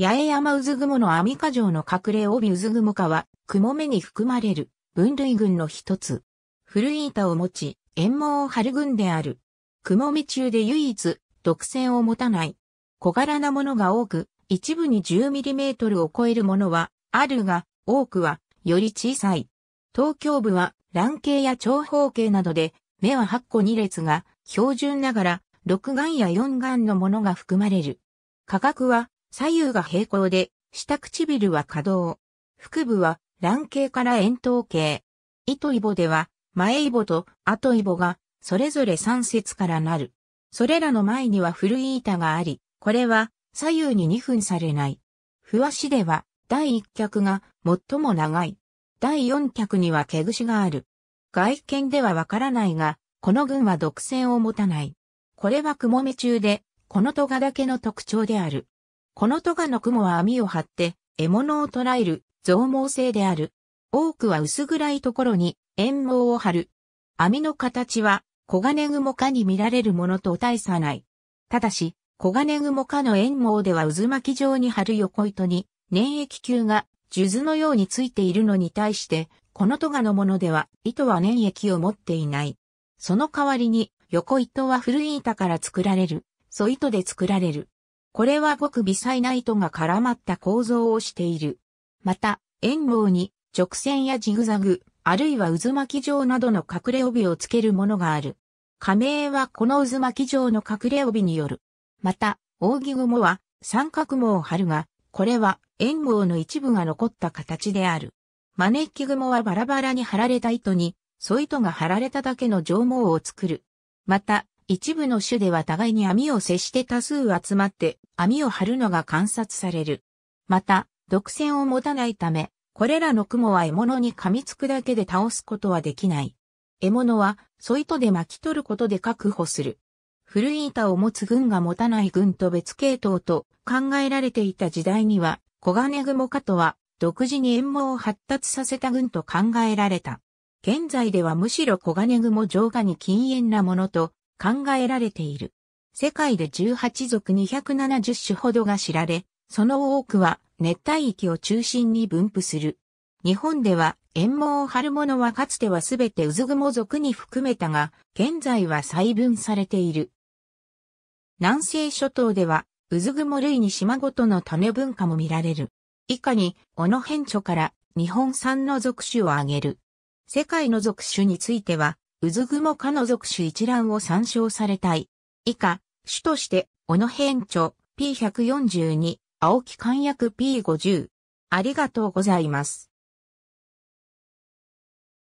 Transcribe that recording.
八重山渦雲の網下城の隠れ帯渦雲ぐは、雲目に含まれる、分類群の一つ。古い板を持ち、円網を張る群である。雲目中で唯一、独占を持たない。小柄なものが多く、一部に1 0トルを超えるものは、あるが、多くは、より小さい。東京部は、卵形や長方形などで、目は8個2列が、標準ながら、6眼や4眼のものが含まれる。価格は、左右が平行で、下唇は可動。腹部は卵形から円筒形。糸イボでは前イボと後イボがそれぞれ3節からなる。それらの前には古い板があり、これは左右に2分されない。ふわしでは第1脚が最も長い。第4脚には毛串がある。外見ではわからないが、この群は独占を持たない。これは雲目中で、このトガだけの特徴である。このトガの雲は網を張って獲物を捕らえる増毛性である。多くは薄暗いところに円毛を張る。網の形は黄金雲かに見られるものと大差ない。ただし、黄金雲かの円毛では渦巻き状に張る横糸に粘液球が数珠のようについているのに対して、このトガのものでは糸は粘液を持っていない。その代わりに横糸は古い板から作られる、素糸で作られる。これはごく微細な糸が絡まった構造をしている。また、円棒に直線やジグザグ、あるいは渦巻き状などの隠れ帯をつけるものがある。仮名はこの渦巻き状の隠れ帯による。また、扇雲は三角毛を張るが、これは円棒の一部が残った形である。招き雲はバラバラに張られた糸に、そう糸が張られただけの上毛を作る。また、一部の種では互いに網を接して多数集まって網を張るのが観察される。また、毒腺を持たないため、これらの雲は獲物に噛みつくだけで倒すことはできない。獲物は、ソイトで巻き取ることで確保する。古い板を持つ軍が持たない軍と別系統と考えられていた時代には、コガネグモカとは、独自に縁網を発達させた軍と考えられた。現在ではむしろコガネグモ上下に禁煙なものと考えられている。世界で18族270種ほどが知られ、その多くは熱帯域を中心に分布する。日本では、縁毛を張るものはかつてはすべて渦雲族に含めたが、現在は細分されている。南西諸島では、渦雲類に島ごとの種文化も見られる。以下に、小野辺著から日本産の属種を挙げる。世界の属種については、うずぐもかの属種一覧を参照されたい。以下、種として、小野編著 P142、青木漢訳 P50。ありがとうございます。